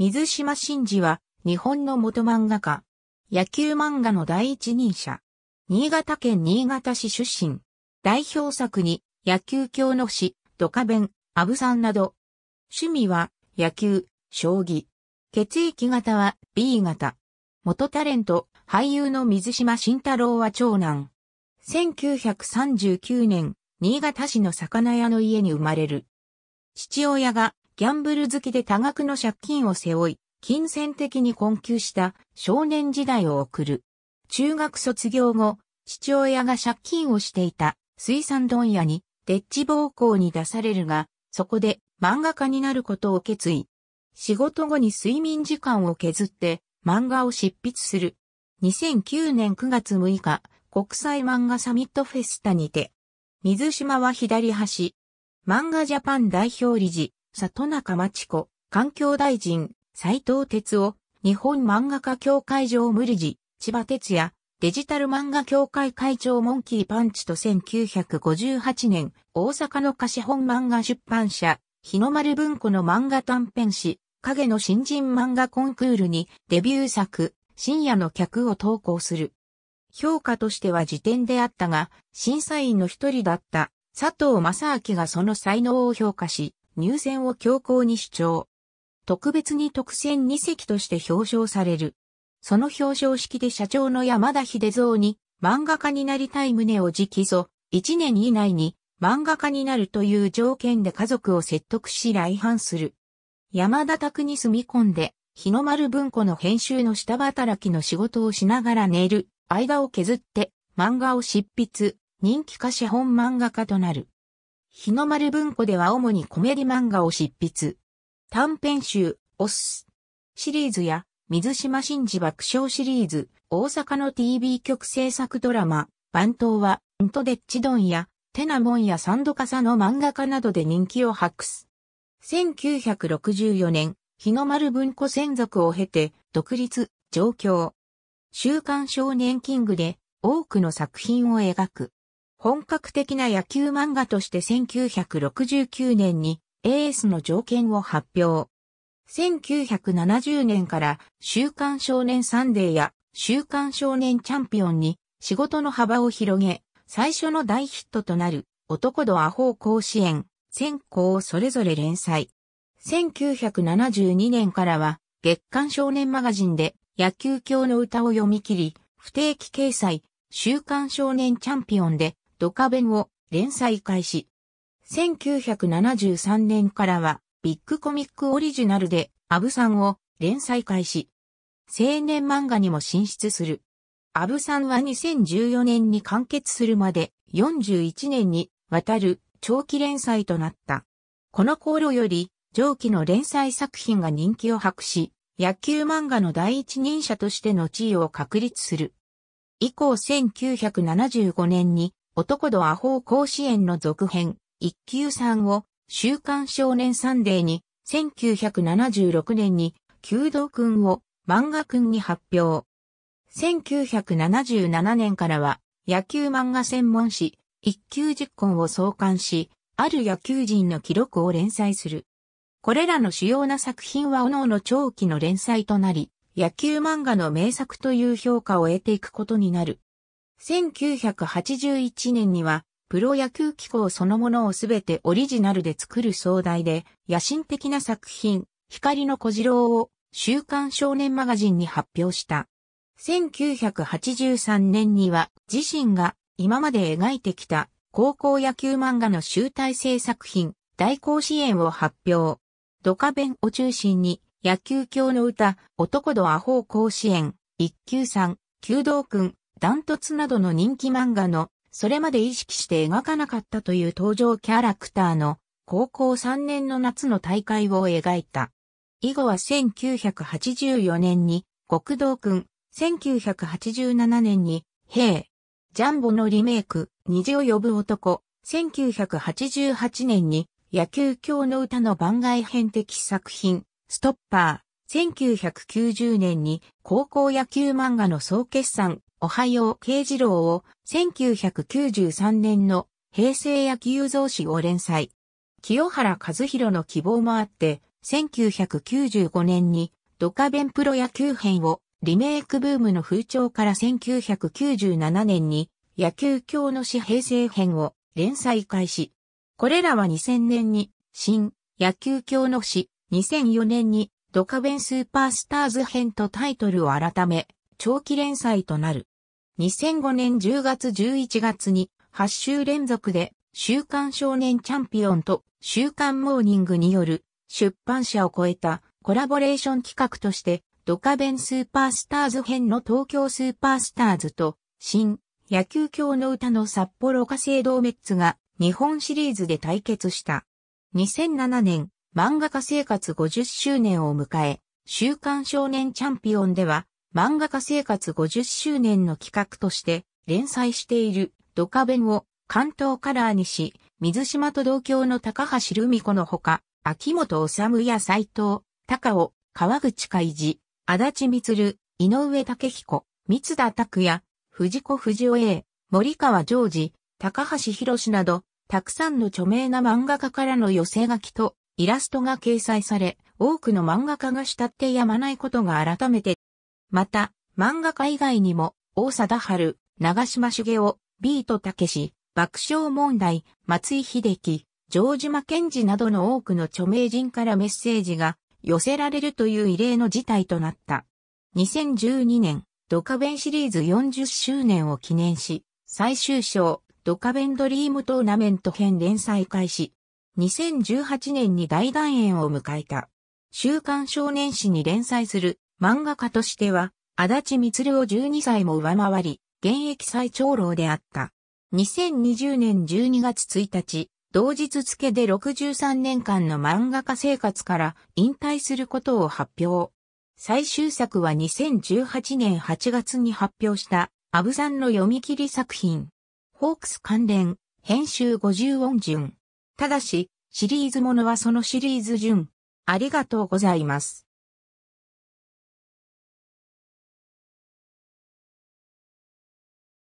水島真嗣は日本の元漫画家。野球漫画の第一人者。新潟県新潟市出身。代表作に野球教の詩、ドカベン、アブさんなど。趣味は野球、将棋。血液型は B 型。元タレント、俳優の水島慎太郎は長男。1939年、新潟市の魚屋の家に生まれる。父親がギャンブル好きで多額の借金を背負い、金銭的に困窮した少年時代を送る。中学卒業後、父親が借金をしていた水産問屋にデッチ暴行に出されるが、そこで漫画家になることを決意。仕事後に睡眠時間を削って漫画を執筆する。2009年9月6日、国際漫画サミットフェスタにて、水島は左端、漫画ジャパン代表理事、里中町子、環境大臣、斉藤哲夫、日本漫画家協会上無理事、千葉哲也、デジタル漫画協会会長モンキーパンチと1958年、大阪の貸本漫画出版社、日の丸文庫の漫画短編誌、影の新人漫画コンクールにデビュー作、深夜の客を投稿する。評価としては辞典であったが、審査員の一人だった佐藤正明がその才能を評価し、入選を強硬に主張。特別に特選2席として表彰される。その表彰式で社長の山田秀蔵に漫画家になりたい旨を直訴、1年以内に漫画家になるという条件で家族を説得し来反する。山田宅に住み込んで、日の丸文庫の編集の下働きの仕事をしながら寝る間を削って漫画を執筆、人気歌詞本漫画家となる。日の丸文庫では主にコメディ漫画を執筆。短編集、オス。シリーズや、水島真嗣爆笑シリーズ、大阪の TV 局制作ドラマ、番頭は、ントデッチドンや、テナモンやサンドカサの漫画家などで人気を博す。1964年、日の丸文庫専属を経て、独立、上京。週刊少年キングで、多くの作品を描く。本格的な野球漫画として1969年にエースの条件を発表。1970年から週刊少年サンデーや週刊少年チャンピオンに仕事の幅を広げ、最初の大ヒットとなる男とアホー甲子園、先行をそれぞれ連載。1972年からは月刊少年マガジンで野球教の歌を読み切り、不定期掲載、週刊少年チャンピオンでドカベンを連載開始。1973年からは、ビッグコミックオリジナルで、アブさんを連載開始。青年漫画にも進出する。アブさんは2014年に完結するまで41年にわたる長期連載となった。この頃より上記の連載作品が人気を博し、野球漫画の第一人者としての地位を確立する。以降1975年に男のアホー甲子園の続編、一級んを、週刊少年サンデーに、1976年に、弓道くんを、漫画くんに発表。1977年からは、野球漫画専門誌、一級実行を創刊し、ある野球人の記録を連載する。これらの主要な作品は各々長期の連載となり、野球漫画の名作という評価を得ていくことになる。1981年には、プロ野球機構そのものをすべてオリジナルで作る壮大で、野心的な作品、光の小次郎を週刊少年マガジンに発表した。1983年には自身が今まで描いてきた高校野球漫画の集大成作品、大甲子園を発表。ドカベンを中心に野球教の歌、男どアホ甲子園、一級さん、弓道くん、ダントツなどの人気漫画の、それまで意識して描かなかったという登場キャラクターの、高校3年の夏の大会を描いた。以後は1984年に、極道くん、1987年に、兵、ジャンボのリメイク、虹を呼ぶ男、1988年に、野球教の歌の番外編的作品、ストッパー。1990年に高校野球漫画の総決算、おはよう慶次郎を1993年の平成野球増資を連載。清原和弘の希望もあって、1995年にドカベンプロ野球編をリメイクブームの風潮から1997年に野球教の詩平成編を連載開始。これらは2000年に新野球教の詩、2004年にドカベンスーパースターズ編とタイトルを改め、長期連載となる。2005年10月11月に8週連続で週刊少年チャンピオンと週刊モーニングによる出版社を超えたコラボレーション企画としてドカベンスーパースターズ編の東京スーパースターズと新野球教の歌の札幌火星堂メッツが日本シリーズで対決した。2007年漫画家生活50周年を迎え、週刊少年チャンピオンでは、漫画家生活50周年の企画として連載しているドカベンを関東カラーにし、水島と同郷の高橋留美子のほか、秋元治や斎藤、高尾、川口海事、足立光、井上武彦、三田拓也、藤子不二雄 A、森川ジョージ、高橋博など、たくさんの著名な漫画家からの寄せ書きと、イラストが掲載され、多くの漫画家が慕ってやまないことが改めて。また、漫画家以外にも、大貞治、長島茂雄、ビートたけし、爆笑問題、松井秀樹、城島健治などの多くの著名人からメッセージが寄せられるという異例の事態となった。2012年、ドカベンシリーズ40周年を記念し、最終章、ドカベンドリームトーナメント編連載開始。2018年に大団円を迎えた。週刊少年誌に連載する漫画家としては、足立光を12歳も上回り、現役最長老であった。2020年12月1日、同日付で63年間の漫画家生活から引退することを発表。最終作は2018年8月に発表したアブさんの読み切り作品。ホークス関連、編集50音順。ただし、シリーズものはそのシリーズ順。ありがとうございます。